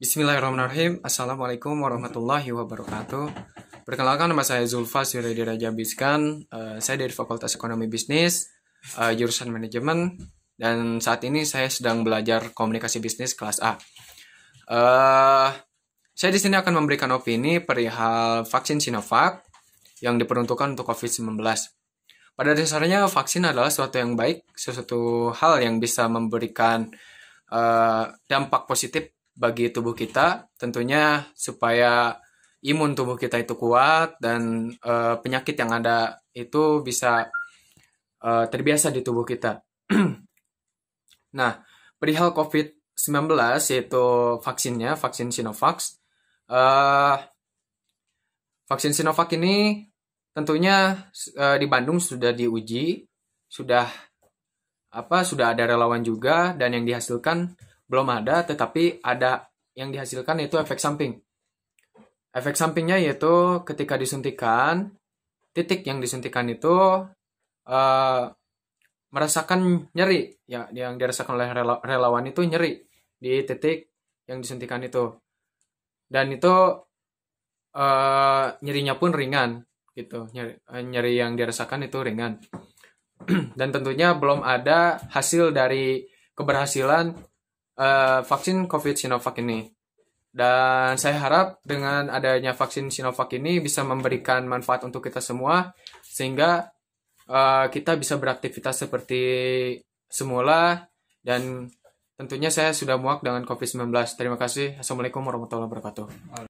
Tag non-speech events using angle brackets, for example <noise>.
Bismillahirrahmanirrahim. Assalamualaikum warahmatullahi wabarakatuh. Perkenalkan nama saya Zulfa Suryadi Raja Biskan. Uh, saya dari Fakultas Ekonomi Bisnis, uh, jurusan manajemen, dan saat ini saya sedang belajar komunikasi bisnis kelas A. Uh, saya di sini akan memberikan opini perihal vaksin Sinovac yang diperuntukkan untuk COVID-19. Pada dasarnya vaksin adalah sesuatu yang baik, sesuatu hal yang bisa memberikan uh, dampak positif bagi tubuh kita tentunya supaya imun tubuh kita itu kuat dan uh, penyakit yang ada itu bisa uh, terbiasa di tubuh kita. <clears throat> nah, perihal COVID-19 yaitu vaksinnya, vaksin Sinovac. Uh, vaksin Sinovac ini tentunya uh, di Bandung sudah diuji, sudah apa sudah ada relawan juga dan yang dihasilkan belum ada, tetapi ada yang dihasilkan yaitu efek samping. Efek sampingnya yaitu ketika disuntikan, titik yang disuntikan itu uh, merasakan nyeri, ya yang dirasakan oleh relawan itu nyeri di titik yang disuntikan itu. Dan itu uh, nyerinya pun ringan gitu, nyeri, eh, nyeri yang dirasakan itu ringan. <clears throat> Dan tentunya belum ada hasil dari keberhasilan uh, vaksin COVID Sinovac ini. Dan saya harap dengan adanya vaksin Sinovac ini bisa memberikan manfaat untuk kita semua sehingga uh, kita bisa beraktivitas seperti semula dan tentunya saya sudah muak dengan COVID-19. Terima kasih. Assalamualaikum warahmatullahi wabarakatuh.